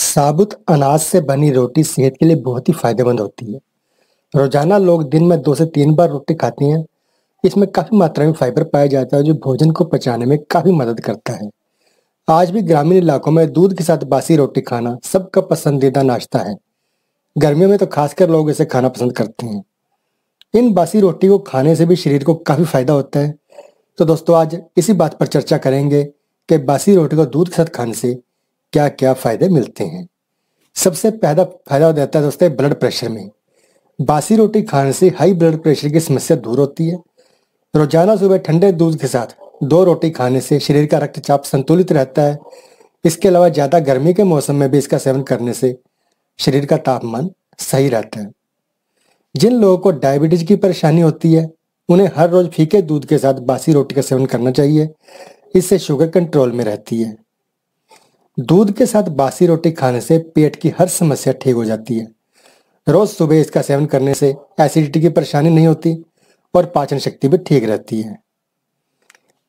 साबुत अनाज से बनी रोटी सेहत के लिए बहुत ही फायदेमंद होती है रोजाना लोग दिन में दो से तीन बार रोटी खाती हैं इसमें काफ़ी मात्रा में फाइबर पाया जाता है जो भोजन को पचाने में काफ़ी मदद करता है आज भी ग्रामीण इलाकों में दूध के साथ बासी रोटी खाना सबका पसंदीदा नाश्ता है गर्मियों में तो खासकर लोग इसे खाना पसंद करते हैं इन बासी रोटी को खाने से भी शरीर को काफ़ी फायदा होता है तो दोस्तों आज इसी बात पर चर्चा करेंगे कि बासी रोटी को दूध के साथ खाने से क्या क्या फ़ायदे मिलते हैं सबसे पहला फायदा देता है दोस्तों ब्लड प्रेशर में बासी रोटी खाने से हाई ब्लड प्रेशर की समस्या दूर होती है रोजाना सुबह ठंडे दूध के साथ दो रोटी खाने से शरीर का रक्तचाप संतुलित रहता है इसके अलावा ज़्यादा गर्मी के मौसम में भी इसका सेवन करने से शरीर का तापमान सही रहता है जिन लोगों को डायबिटीज की परेशानी होती है उन्हें हर रोज फीके दूध के साथ बासी रोटी का सेवन करना चाहिए इससे शुगर कंट्रोल में रहती है दूध के साथ बासी रोटी खाने से पेट की हर समस्या ठीक हो जाती है रोज सुबह इसका सेवन करने से एसिडिटी की परेशानी नहीं होती और पाचन शक्ति भी ठीक रहती है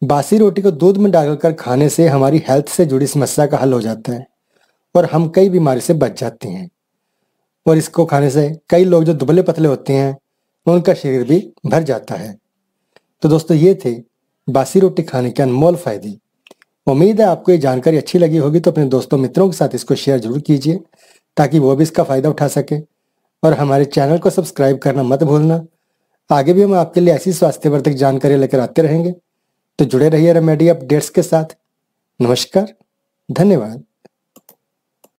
बासी रोटी को दूध में डालकर खाने से हमारी हेल्थ से जुड़ी समस्या का हल हो जाता है और हम कई बीमारी से बच जाते हैं और इसको खाने से कई लोग जो दुबले पतले होते हैं उनका शरीर भी भर जाता है तो दोस्तों ये थे बासी रोटी खाने के अनमोल फायदे उम्मीद है आपको ये जानकारी अच्छी लगी होगी तो अपने दोस्तों मित्रों के साथ इसको शेयर जरूर कीजिए ताकि वो भी इसका फ़ायदा उठा सके और हमारे चैनल को सब्सक्राइब करना मत भूलना आगे भी हम आपके लिए ऐसी स्वास्थ्यवर्धक जानकारी लेकर आते रहेंगे तो जुड़े रहिए रेमेडी अपडेट्स के साथ नमस्कार धन्यवाद